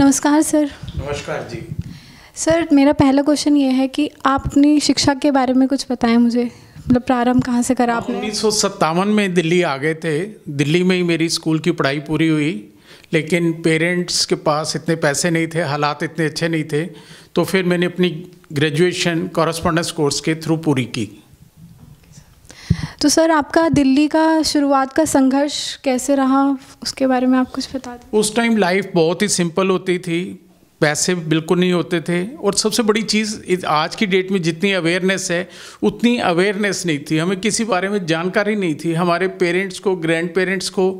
नमस्कार सर नमस्कार जी सर मेरा पहला क्वेश्चन ये है कि आप अपनी शिक्षा के बारे में कुछ बताएं मुझे मतलब प्रारंभ कहाँ से करा आपने उन्नीस में दिल्ली आ गए थे दिल्ली में ही मेरी स्कूल की पढ़ाई पूरी हुई लेकिन पेरेंट्स के पास इतने पैसे नहीं थे हालात इतने अच्छे नहीं थे तो फिर मैंने अपनी ग्रेजुएशन कॉरस्पॉन्डेंस कोर्स के थ्रू पूरी की तो सर आपका दिल्ली का शुरुआत का संघर्ष कैसे रहा उसके बारे में आप कुछ बता दें उस टाइम लाइफ बहुत ही सिंपल होती थी पैसे बिल्कुल नहीं होते थे और सबसे बड़ी चीज़ आज की डेट में जितनी अवेयरनेस है उतनी अवेयरनेस नहीं थी हमें किसी बारे में जानकारी नहीं थी हमारे पेरेंट्स को ग्रैंड पेरेंट्स को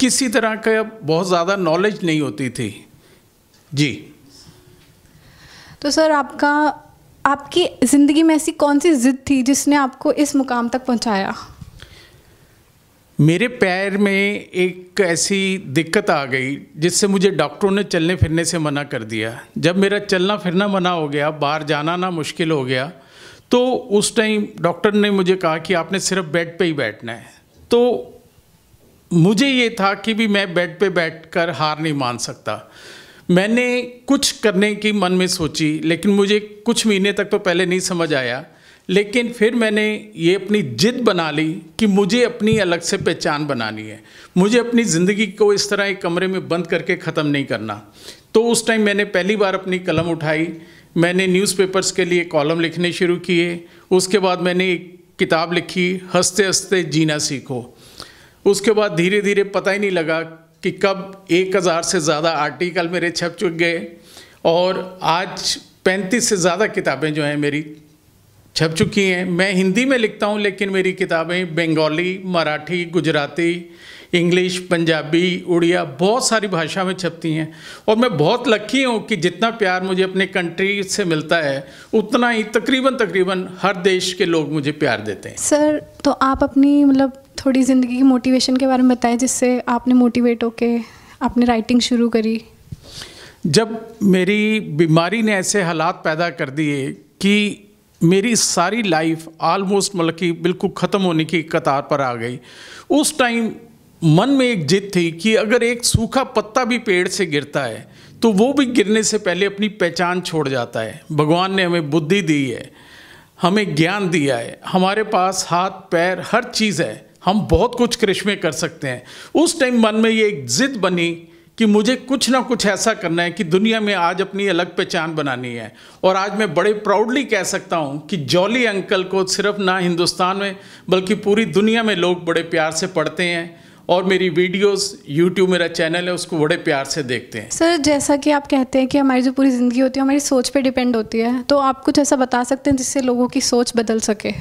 किसी तरह का बहुत ज़्यादा नॉलेज नहीं होती थी जी तो सर आपका आपकी ज़िंदगी में ऐसी कौन सी ज़िद थी जिसने आपको इस मुकाम तक पहुंचाया मेरे पैर में एक ऐसी दिक्कत आ गई जिससे मुझे डॉक्टरों ने चलने फिरने से मना कर दिया जब मेरा चलना फिरना मना हो गया बाहर जाना ना मुश्किल हो गया तो उस टाइम डॉक्टर ने मुझे कहा कि आपने सिर्फ बेड पे ही बैठना है तो मुझे ये था कि भी मैं बेड पे बैठकर हार नहीं मान सकता मैंने कुछ करने की मन में सोची लेकिन मुझे कुछ महीने तक तो पहले नहीं समझ आया लेकिन फिर मैंने ये अपनी जिद बना ली कि मुझे अपनी अलग से पहचान बनानी है मुझे अपनी ज़िंदगी को इस तरह एक कमरे में बंद करके ख़त्म नहीं करना तो उस टाइम मैंने पहली बार अपनी कलम उठाई मैंने न्यूज़पेपर्स के लिए कॉलम लिखने शुरू किए उसके बाद मैंने एक किताब लिखी हंसते हंसते जीना सीखो उसके बाद धीरे धीरे पता ही नहीं लगा कि कब एक हज़ार से ज़्यादा आर्टिकल मेरे छप चुक गए और आज पैंतीस से ज़्यादा किताबें जो हैं मेरी छप चुकी हैं मैं हिंदी में लिखता हूँ लेकिन मेरी किताबें बंगाली मराठी गुजराती इंग्लिश पंजाबी उड़िया बहुत सारी भाषा में छपती हैं और मैं बहुत लकी हूँ कि जितना प्यार मुझे अपने कंट्री से मिलता है उतना ही तकरीबन तकरीबन हर देश के लोग मुझे प्यार देते हैं सर तो आप अपनी मतलब थोड़ी ज़िंदगी की मोटिवेशन के बारे में बताएं जिससे आपने मोटिवेट होके आपने राइटिंग शुरू करी जब मेरी बीमारी ने ऐसे हालात पैदा कर दिए कि मेरी सारी लाइफ आलमोस्ट मतलब कि बिल्कुल ख़त्म होने की कतार पर आ गई उस टाइम मन में एक जिद थी कि अगर एक सूखा पत्ता भी पेड़ से गिरता है तो वो भी गिरने से पहले अपनी पहचान छोड़ जाता है भगवान ने हमें बुद्धि दी है हमें ज्ञान दिया है हमारे पास हाथ पैर हर चीज़ है हम बहुत कुछ करिश्मे कर सकते हैं उस टाइम मन में ये एक ज़िद बनी कि मुझे कुछ ना कुछ ऐसा करना है कि दुनिया में आज अपनी अलग पहचान बनानी है और आज मैं बड़े प्राउडली कह सकता हूँ कि जॉली अंकल को सिर्फ ना हिंदुस्तान में बल्कि पूरी दुनिया में लोग बड़े प्यार से पढ़ते हैं और मेरी वीडियोस यूट्यूब मेरा चैनल है उसको बड़े प्यार से देखते हैं सर जैसा कि आप कहते हैं कि हमारी जो पूरी ज़िंदगी होती है हमारी सोच पे डिपेंड होती है तो आप कुछ ऐसा बता सकते हैं जिससे लोगों की सोच बदल सके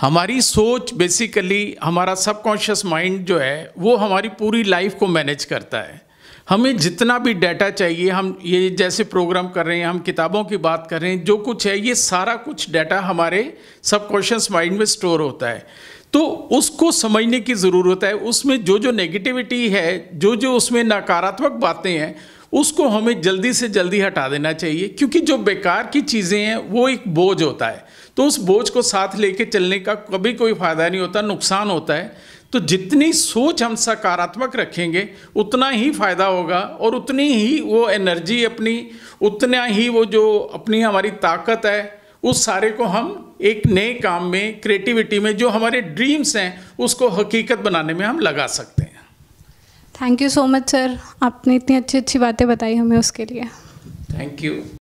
हमारी सोच बेसिकली हमारा सबकॉन्शियस माइंड जो है वो हमारी पूरी लाइफ को मैनेज करता है हमें जितना भी डाटा चाहिए हम ये जैसे प्रोग्राम कर रहे हैं हम किताबों की बात कर रहे हैं जो कुछ है ये सारा कुछ डाटा हमारे सबकॉन्शियस माइंड में स्टोर होता है तो उसको समझने की ज़रूरत है उसमें जो जो नेगेटिविटी है जो जो उसमें नकारात्मक बातें हैं उसको हमें जल्दी से जल्दी हटा देना चाहिए क्योंकि जो बेकार की चीज़ें हैं वो एक बोझ होता है तो उस बोझ को साथ लेके चलने का कभी कोई फ़ायदा नहीं होता नुकसान होता है तो जितनी सोच हम सकारात्मक रखेंगे उतना ही फ़ायदा होगा और उतनी ही वो एनर्जी अपनी उतना ही वो जो अपनी हमारी ताकत है उस सारे को हम एक नए काम में क्रिएटिविटी में जो हमारे ड्रीम्स हैं उसको हकीकत बनाने में हम लगा सकते thank you so much sir आपने इतनी अच्छी अच्छी बातें बताई हमें उसके लिए थैंक यू